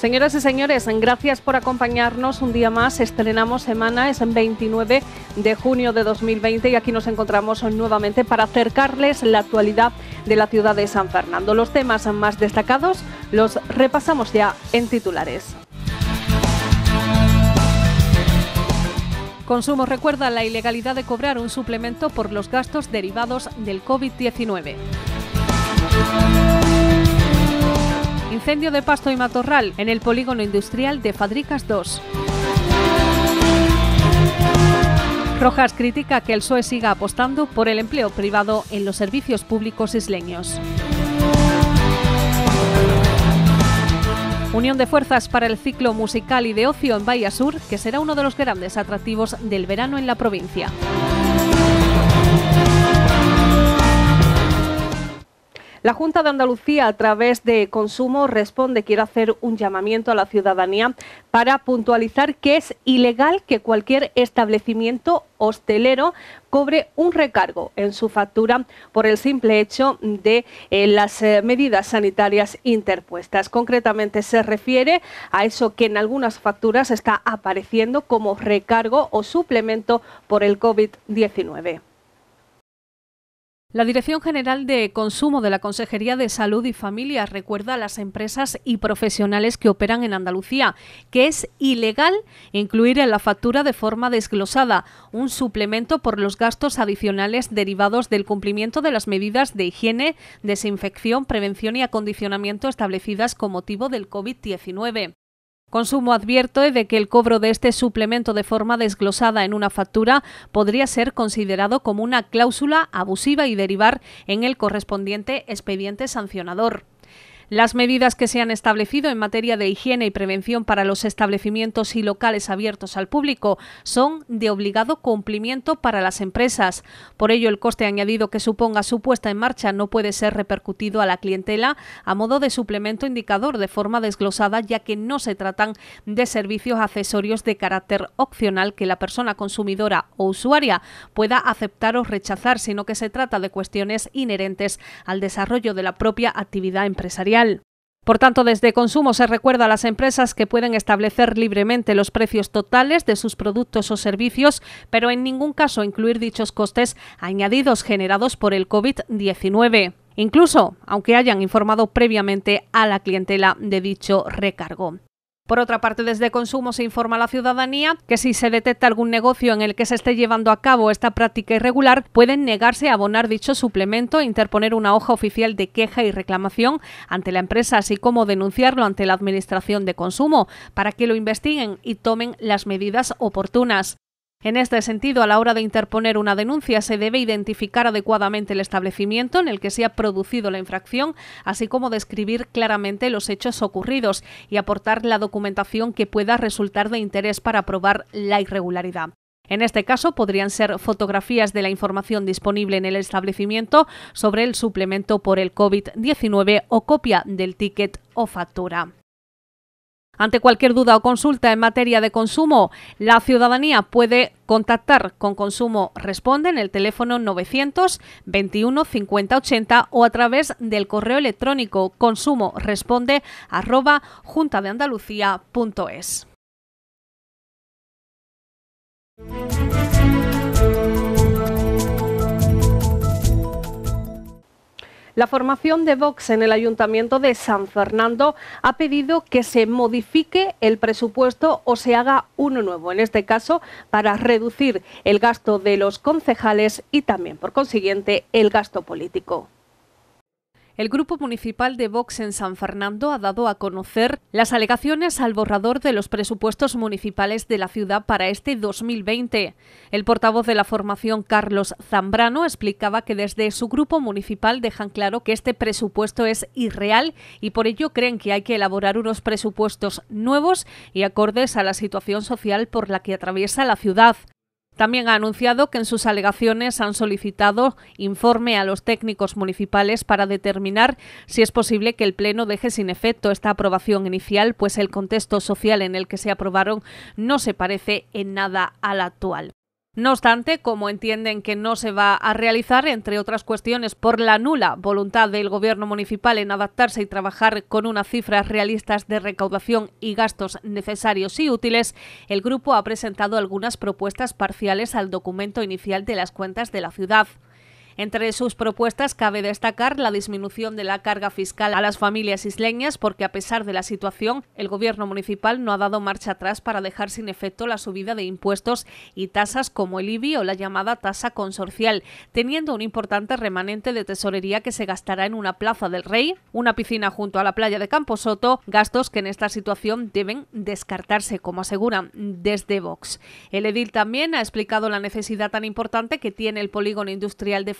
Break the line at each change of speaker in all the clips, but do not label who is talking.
Señoras y señores, gracias por acompañarnos un día más. Estrenamos semana, es el 29 de junio de 2020 y aquí nos encontramos nuevamente para acercarles la actualidad de la ciudad de San Fernando. Los temas más destacados los repasamos ya en titulares. Consumo recuerda la ilegalidad de cobrar un suplemento por los gastos derivados del COVID-19 incendio de pasto y matorral en el polígono industrial de Fadricas 2. Rojas critica que el PSOE siga apostando por el empleo privado en los servicios públicos isleños. Unión de fuerzas para el ciclo musical y de ocio en Bahía Sur, que será uno de los grandes atractivos del verano en la provincia. La Junta de Andalucía, a través de Consumo, responde, quiere hacer un llamamiento a la ciudadanía para puntualizar que es ilegal que cualquier establecimiento hostelero cobre un recargo en su factura por el simple hecho de eh, las eh, medidas sanitarias interpuestas. Concretamente se refiere a eso que en algunas facturas está apareciendo como recargo o suplemento por el COVID-19. La Dirección General de Consumo de la Consejería de Salud y Familia recuerda a las empresas y profesionales que operan en Andalucía que es ilegal incluir en la factura de forma desglosada un suplemento por los gastos adicionales derivados del cumplimiento de las medidas de higiene, desinfección, prevención y acondicionamiento establecidas con motivo del COVID-19. Consumo advierte de que el cobro de este suplemento de forma desglosada en una factura podría ser considerado como una cláusula abusiva y derivar en el correspondiente expediente sancionador. Las medidas que se han establecido en materia de higiene y prevención para los establecimientos y locales abiertos al público son de obligado cumplimiento para las empresas. Por ello, el coste añadido que suponga su puesta en marcha no puede ser repercutido a la clientela a modo de suplemento indicador de forma desglosada, ya que no se tratan de servicios accesorios de carácter opcional que la persona consumidora o usuaria pueda aceptar o rechazar, sino que se trata de cuestiones inherentes al desarrollo de la propia actividad empresarial. Por tanto, desde consumo se recuerda a las empresas que pueden establecer libremente los precios totales de sus productos o servicios, pero en ningún caso incluir dichos costes añadidos generados por el COVID-19 incluso aunque hayan informado previamente a la clientela de dicho recargo. Por otra parte, desde Consumo se informa a la ciudadanía que si se detecta algún negocio en el que se esté llevando a cabo esta práctica irregular, pueden negarse a abonar dicho suplemento e interponer una hoja oficial de queja y reclamación ante la empresa, así como denunciarlo ante la Administración de Consumo, para que lo investiguen y tomen las medidas oportunas. En este sentido, a la hora de interponer una denuncia se debe identificar adecuadamente el establecimiento en el que se ha producido la infracción, así como describir claramente los hechos ocurridos y aportar la documentación que pueda resultar de interés para probar la irregularidad. En este caso podrían ser fotografías de la información disponible en el establecimiento sobre el suplemento por el COVID-19 o copia del ticket o factura. Ante cualquier duda o consulta en materia de consumo, la ciudadanía puede contactar con Consumo Responde en el teléfono 921 50 80 o a través del correo electrónico consumo La formación de Vox en el Ayuntamiento de San Fernando ha pedido que se modifique el presupuesto o se haga uno nuevo, en este caso para reducir el gasto de los concejales y también, por consiguiente, el gasto político el Grupo Municipal de Vox en San Fernando ha dado a conocer las alegaciones al borrador de los presupuestos municipales de la ciudad para este 2020. El portavoz de la formación, Carlos Zambrano, explicaba que desde su grupo municipal dejan claro que este presupuesto es irreal y por ello creen que hay que elaborar unos presupuestos nuevos y acordes a la situación social por la que atraviesa la ciudad. También ha anunciado que en sus alegaciones han solicitado informe a los técnicos municipales para determinar si es posible que el Pleno deje sin efecto esta aprobación inicial, pues el contexto social en el que se aprobaron no se parece en nada al actual. No obstante, como entienden que no se va a realizar, entre otras cuestiones por la nula voluntad del Gobierno municipal en adaptarse y trabajar con unas cifras realistas de recaudación y gastos necesarios y útiles, el grupo ha presentado algunas propuestas parciales al documento inicial de las cuentas de la ciudad. Entre sus propuestas cabe destacar la disminución de la carga fiscal a las familias isleñas porque a pesar de la situación, el gobierno municipal no ha dado marcha atrás para dejar sin efecto la subida de impuestos y tasas como el IBI o la llamada tasa consorcial, teniendo un importante remanente de tesorería que se gastará en una plaza del Rey, una piscina junto a la playa de Camposoto, gastos que en esta situación deben descartarse, como aseguran desde Vox. El edil también ha explicado la necesidad tan importante que tiene el polígono industrial de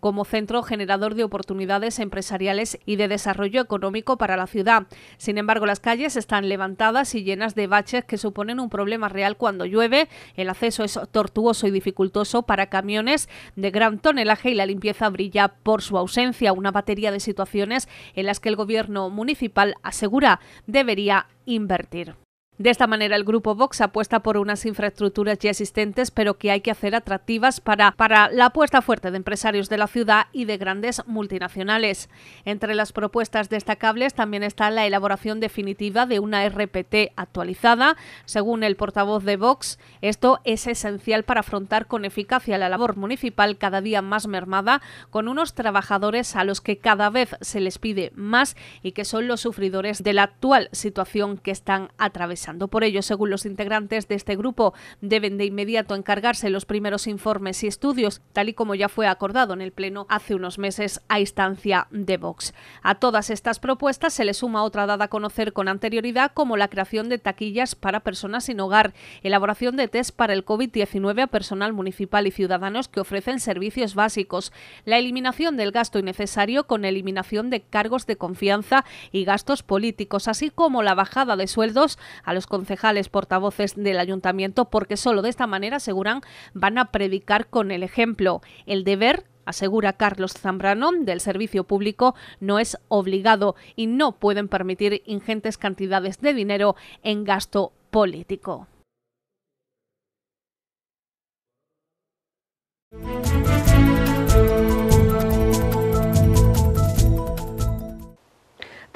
como centro generador de oportunidades empresariales y de desarrollo económico para la ciudad. Sin embargo, las calles están levantadas y llenas de baches que suponen un problema real cuando llueve. El acceso es tortuoso y dificultoso para camiones de gran tonelaje y la limpieza brilla por su ausencia, una batería de situaciones en las que el gobierno municipal asegura debería invertir. De esta manera, el grupo Vox apuesta por unas infraestructuras ya existentes, pero que hay que hacer atractivas para, para la apuesta fuerte de empresarios de la ciudad y de grandes multinacionales. Entre las propuestas destacables también está la elaboración definitiva de una RPT actualizada. Según el portavoz de Vox, esto es esencial para afrontar con eficacia la labor municipal cada día más mermada, con unos trabajadores a los que cada vez se les pide más y que son los sufridores de la actual situación que están atravesando. Por ello, según los integrantes de este grupo, deben de inmediato encargarse los primeros informes y estudios, tal y como ya fue acordado en el Pleno hace unos meses a instancia de Vox. A todas estas propuestas se le suma otra dada a conocer con anterioridad, como la creación de taquillas para personas sin hogar, elaboración de test para el COVID-19 a personal municipal y ciudadanos que ofrecen servicios básicos, la eliminación del gasto innecesario con eliminación de cargos de confianza y gastos políticos, así como la bajada de sueldos a los concejales portavoces del ayuntamiento porque solo de esta manera, aseguran, van a predicar con el ejemplo. El deber asegura Carlos Zambrano, del servicio público no es obligado y no pueden permitir ingentes cantidades de dinero en gasto político.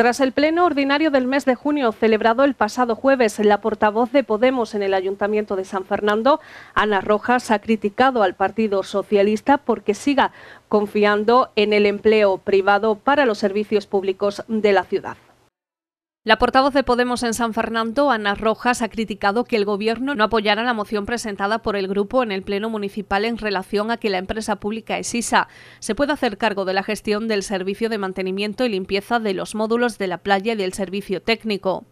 Tras el pleno ordinario del mes de junio celebrado el pasado jueves, la portavoz de Podemos en el Ayuntamiento de San Fernando, Ana Rojas, ha criticado al Partido Socialista porque siga confiando en el empleo privado para los servicios públicos de la ciudad. La portavoz de Podemos en San Fernando, Ana Rojas, ha criticado que el Gobierno no apoyara la moción presentada por el grupo en el Pleno Municipal en relación a que la empresa pública ESISA se pueda hacer cargo de la gestión del servicio de mantenimiento y limpieza de los módulos de la playa y del servicio técnico.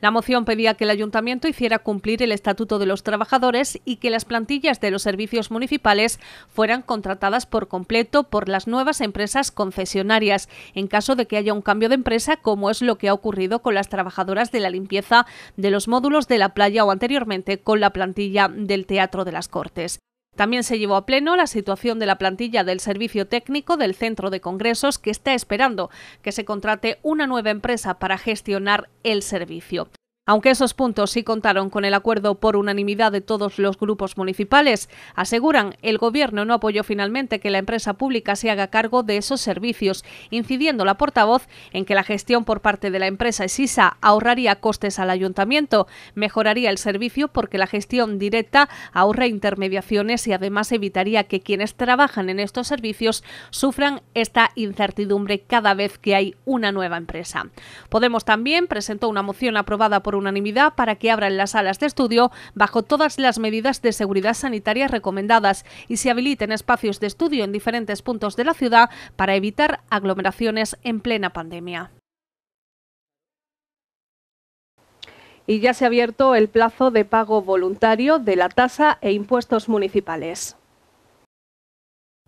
La moción pedía que el ayuntamiento hiciera cumplir el Estatuto de los Trabajadores y que las plantillas de los servicios municipales fueran contratadas por completo por las nuevas empresas concesionarias, en caso de que haya un cambio de empresa, como es lo que ha ocurrido con las trabajadoras de la limpieza de los módulos de la playa o anteriormente con la plantilla del Teatro de las Cortes. También se llevó a pleno la situación de la plantilla del servicio técnico del centro de congresos que está esperando que se contrate una nueva empresa para gestionar el servicio. Aunque esos puntos sí contaron con el acuerdo por unanimidad de todos los grupos municipales, aseguran el Gobierno no apoyó finalmente que la empresa pública se haga cargo de esos servicios, incidiendo la portavoz en que la gestión por parte de la empresa Sisa ahorraría costes al ayuntamiento, mejoraría el servicio porque la gestión directa ahorra intermediaciones y además evitaría que quienes trabajan en estos servicios sufran esta incertidumbre cada vez que hay una nueva empresa. Podemos también presentó una moción aprobada por unanimidad para que abran las salas de estudio bajo todas las medidas de seguridad sanitaria recomendadas y se habiliten espacios de estudio en diferentes puntos de la ciudad para evitar aglomeraciones en plena pandemia. Y ya se ha abierto el plazo de pago voluntario de la tasa e impuestos municipales.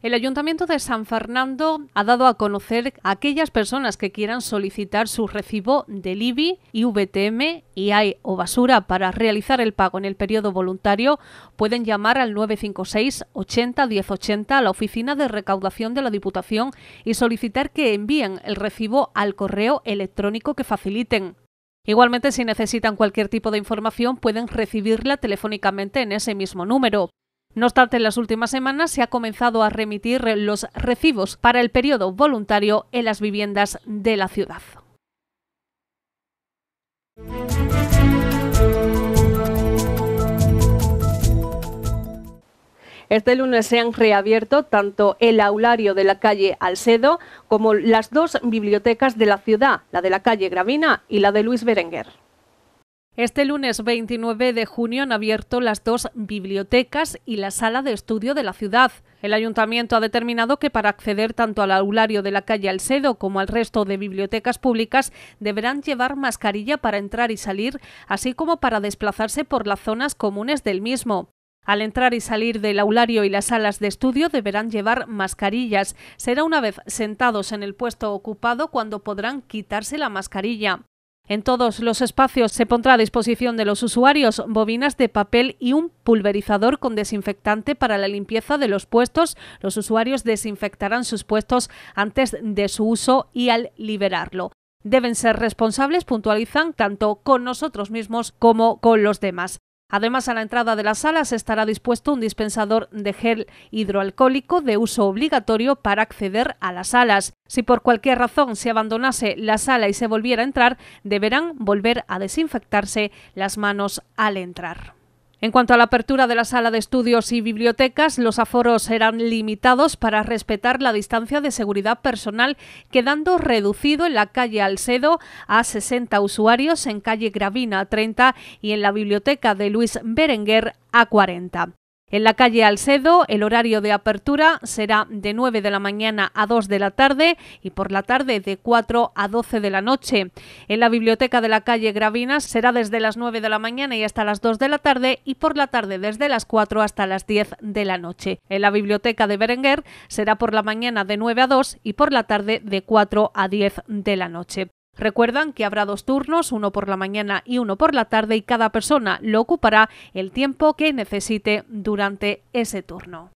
El Ayuntamiento de San Fernando ha dado a conocer a aquellas personas que quieran solicitar su recibo del IBI, IVTM, IAE o basura para realizar el pago en el periodo voluntario, pueden llamar al 956 80 1080 a la oficina de recaudación de la Diputación y solicitar que envíen el recibo al correo electrónico que faciliten. Igualmente, si necesitan cualquier tipo de información, pueden recibirla telefónicamente en ese mismo número. No obstante, en las últimas semanas se ha comenzado a remitir los recibos para el periodo voluntario en las viviendas de la ciudad. Este lunes se han reabierto tanto el aulario de la calle Alcedo como las dos bibliotecas de la ciudad, la de la calle Gravina y la de Luis Berenguer. Este lunes 29 de junio han abierto las dos bibliotecas y la sala de estudio de la ciudad. El ayuntamiento ha determinado que para acceder tanto al aulario de la calle Alcedo como al resto de bibliotecas públicas deberán llevar mascarilla para entrar y salir, así como para desplazarse por las zonas comunes del mismo. Al entrar y salir del aulario y las salas de estudio deberán llevar mascarillas. Será una vez sentados en el puesto ocupado cuando podrán quitarse la mascarilla. En todos los espacios se pondrá a disposición de los usuarios bobinas de papel y un pulverizador con desinfectante para la limpieza de los puestos. Los usuarios desinfectarán sus puestos antes de su uso y al liberarlo. Deben ser responsables, puntualizan, tanto con nosotros mismos como con los demás. Además, a la entrada de las salas estará dispuesto un dispensador de gel hidroalcohólico de uso obligatorio para acceder a las salas. Si por cualquier razón se abandonase la sala y se volviera a entrar, deberán volver a desinfectarse las manos al entrar. En cuanto a la apertura de la sala de estudios y bibliotecas, los aforos serán limitados para respetar la distancia de seguridad personal, quedando reducido en la calle Alcedo a 60 usuarios, en calle Gravina a 30 y en la biblioteca de Luis Berenguer a 40. En la calle Alcedo el horario de apertura será de 9 de la mañana a 2 de la tarde y por la tarde de 4 a 12 de la noche. En la biblioteca de la calle Gravinas será desde las 9 de la mañana y hasta las 2 de la tarde y por la tarde desde las 4 hasta las 10 de la noche. En la biblioteca de Berenguer será por la mañana de 9 a 2 y por la tarde de 4 a 10 de la noche. Recuerdan que habrá dos turnos, uno por la mañana y uno por la tarde, y cada persona lo ocupará el tiempo que necesite durante ese turno.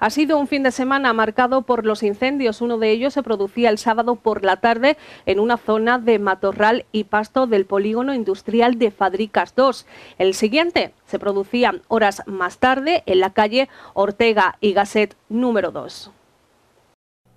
Ha sido un fin de semana marcado por los incendios. Uno de ellos se producía el sábado por la tarde en una zona de matorral y pasto del polígono industrial de Fadricas 2. El siguiente se producía horas más tarde en la calle Ortega y Gasset número 2.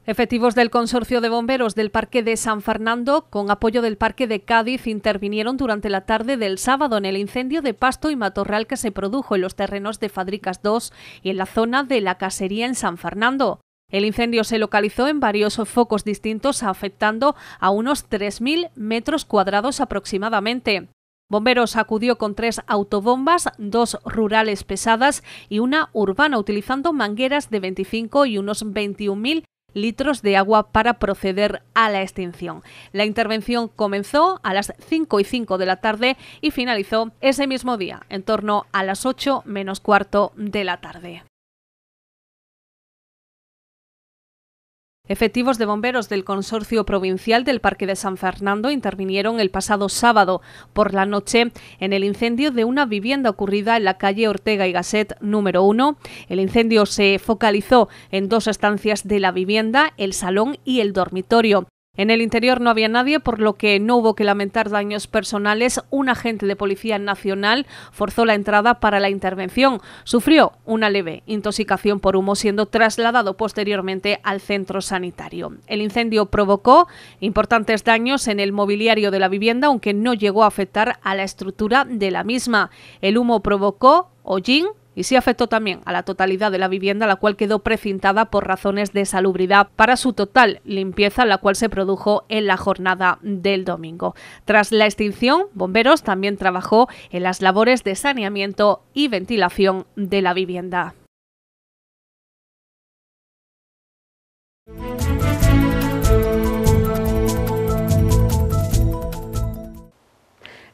Efectivos del Consorcio de Bomberos del Parque de San Fernando, con apoyo del Parque de Cádiz, intervinieron durante la tarde del sábado en el incendio de pasto y matorral que se produjo en los terrenos de Fadricas 2 y en la zona de la casería en San Fernando. El incendio se localizó en varios focos distintos, afectando a unos 3.000 metros cuadrados aproximadamente. Bomberos acudió con tres autobombas, dos rurales pesadas y una urbana, utilizando mangueras de 25 y unos 21.000 litros de agua para proceder a la extinción. La intervención comenzó a las 5 y 5 de la tarde y finalizó ese mismo día, en torno a las 8 menos cuarto de la tarde. Efectivos de bomberos del Consorcio Provincial del Parque de San Fernando intervinieron el pasado sábado por la noche en el incendio de una vivienda ocurrida en la calle Ortega y Gasset número 1. El incendio se focalizó en dos estancias de la vivienda, el salón y el dormitorio. En el interior no había nadie, por lo que no hubo que lamentar daños personales. Un agente de Policía Nacional forzó la entrada para la intervención. Sufrió una leve intoxicación por humo, siendo trasladado posteriormente al centro sanitario. El incendio provocó importantes daños en el mobiliario de la vivienda, aunque no llegó a afectar a la estructura de la misma. El humo provocó hollín y sí afectó también a la totalidad de la vivienda, la cual quedó precintada por razones de salubridad para su total limpieza, la cual se produjo en la jornada del domingo. Tras la extinción, Bomberos también trabajó en las labores de saneamiento y ventilación de la vivienda.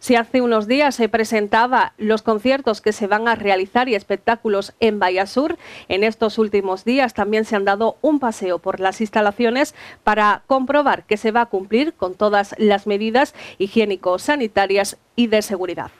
Si hace unos días se presentaba los conciertos que se van a realizar y espectáculos en Sur, en estos últimos días también se han dado un paseo por las instalaciones para comprobar que se va a cumplir con todas las medidas higiénico-sanitarias y de seguridad.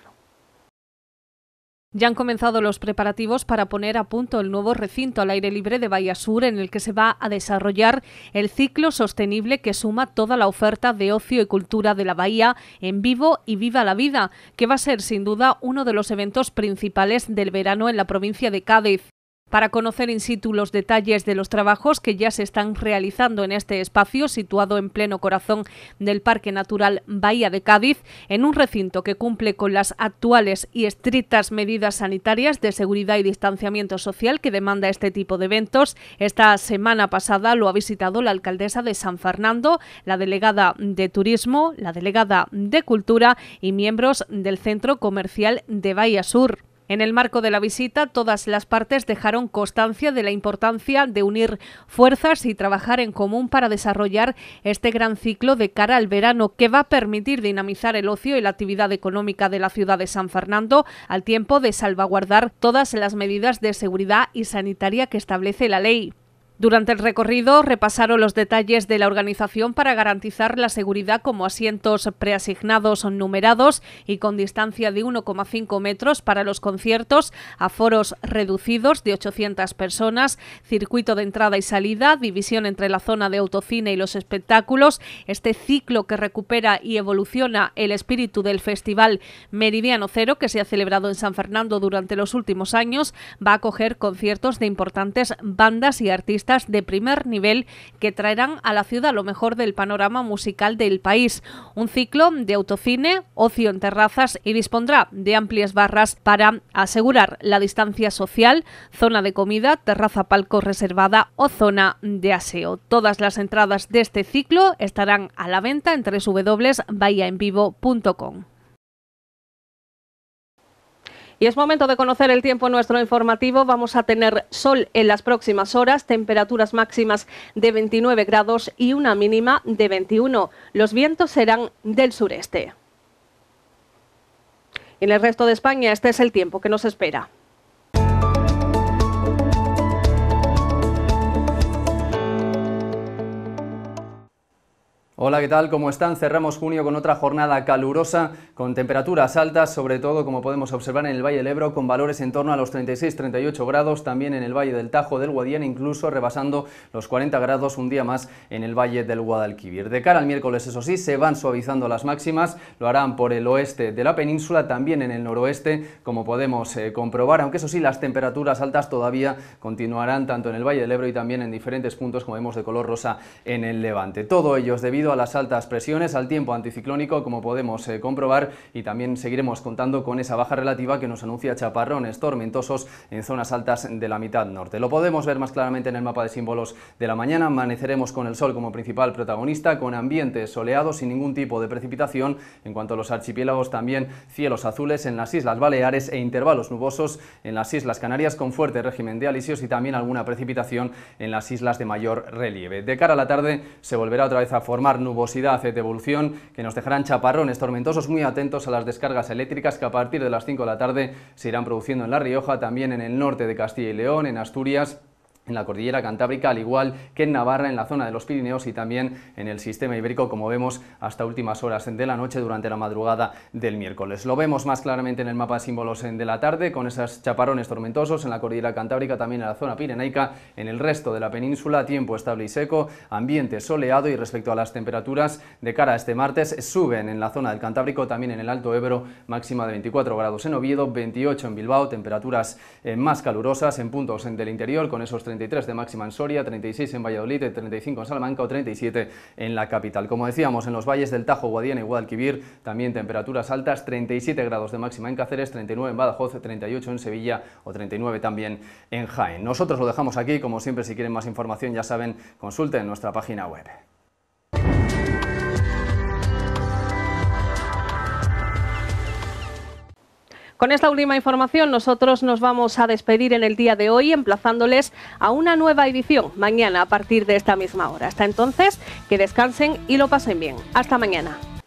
Ya han comenzado los preparativos para poner a punto el nuevo recinto al aire libre de Bahía Sur en el que se va a desarrollar el ciclo sostenible que suma toda la oferta de ocio y cultura de la bahía en vivo y viva la vida, que va a ser sin duda uno de los eventos principales del verano en la provincia de Cádiz. Para conocer in situ los detalles de los trabajos que ya se están realizando en este espacio, situado en pleno corazón del Parque Natural Bahía de Cádiz, en un recinto que cumple con las actuales y estrictas medidas sanitarias de seguridad y distanciamiento social que demanda este tipo de eventos, esta semana pasada lo ha visitado la alcaldesa de San Fernando, la delegada de Turismo, la delegada de Cultura y miembros del Centro Comercial de Bahía Sur. En el marco de la visita, todas las partes dejaron constancia de la importancia de unir fuerzas y trabajar en común para desarrollar este gran ciclo de cara al verano que va a permitir dinamizar el ocio y la actividad económica de la ciudad de San Fernando al tiempo de salvaguardar todas las medidas de seguridad y sanitaria que establece la ley. Durante el recorrido repasaron los detalles de la organización para garantizar la seguridad como asientos preasignados numerados y con distancia de 1,5 metros para los conciertos, aforos reducidos de 800 personas, circuito de entrada y salida, división entre la zona de autocine y los espectáculos, este ciclo que recupera y evoluciona el espíritu del Festival Meridiano Cero que se ha celebrado en San Fernando durante los últimos años, va a acoger conciertos de importantes bandas y artistas de primer nivel que traerán a la ciudad lo mejor del panorama musical del país. Un ciclo de autocine, ocio en terrazas y dispondrá de amplias barras para asegurar la distancia social, zona de comida, terraza palco reservada o zona de aseo. Todas las entradas de este ciclo estarán a la venta en www.bahiaenvivo.com. Y es momento de conocer el tiempo nuestro informativo. Vamos a tener sol en las próximas horas, temperaturas máximas de 29 grados y una mínima de 21. Los vientos serán del sureste. En el resto de España este es el tiempo que nos espera.
Hola, ¿qué tal? ¿Cómo están? Cerramos junio con otra jornada calurosa, con temperaturas altas, sobre todo como podemos observar en el Valle del Ebro, con valores en torno a los 36-38 grados, también en el Valle del Tajo, del Guadiana, incluso rebasando los 40 grados un día más en el Valle del Guadalquivir. De cara al miércoles, eso sí, se van suavizando las máximas, lo harán por el oeste de la península, también en el noroeste, como podemos eh, comprobar, aunque eso sí, las temperaturas altas todavía continuarán tanto en el Valle del Ebro y también en diferentes puntos, como vemos de color rosa, en el levante. Todo ello debido a las altas presiones, al tiempo anticiclónico, como podemos eh, comprobar, y también seguiremos contando con esa baja relativa que nos anuncia chaparrones tormentosos en zonas altas de la mitad norte. Lo podemos ver más claramente en el mapa de símbolos de la mañana. Amaneceremos con el sol como principal protagonista, con ambientes soleados sin ningún tipo de precipitación. En cuanto a los archipiélagos, también cielos azules en las Islas Baleares e intervalos nubosos en las Islas Canarias con fuerte régimen de alisios y también alguna precipitación en las islas de mayor relieve. De cara a la tarde se volverá otra vez a formar nubosidad eh, de evolución, que nos dejarán chaparrones tormentosos muy atentos a las descargas eléctricas que a partir de las 5 de la tarde se irán produciendo en La Rioja, también en el norte de Castilla y León, en Asturias en la cordillera cantábrica, al igual que en Navarra, en la zona de los Pirineos y también en el sistema ibérico, como vemos hasta últimas horas de la noche durante la madrugada del miércoles. Lo vemos más claramente en el mapa de símbolos de la tarde, con esos chaparones tormentosos en la cordillera cantábrica, también en la zona pirenaica, en el resto de la península, tiempo estable y seco, ambiente soleado y respecto a las temperaturas de cara a este martes, suben en la zona del Cantábrico, también en el Alto Ebro, máxima de 24 grados en Oviedo, 28 en Bilbao, temperaturas eh, más calurosas en puntos del interior con esos 30 33 de máxima en Soria, 36 en Valladolid, 35 en Salamanca o 37 en la capital. Como decíamos, en los valles del Tajo, Guadiana y Guadalquivir también temperaturas altas, 37 grados de máxima en Cáceres, 39 en Badajoz, 38 en Sevilla o 39 también en Jaén. Nosotros lo dejamos aquí, como siempre si quieren más información ya saben, consulten nuestra página web.
Con esta última información nosotros nos vamos a despedir en el día de hoy emplazándoles a una nueva edición mañana a partir de esta misma hora. Hasta entonces, que descansen y lo pasen bien. Hasta mañana.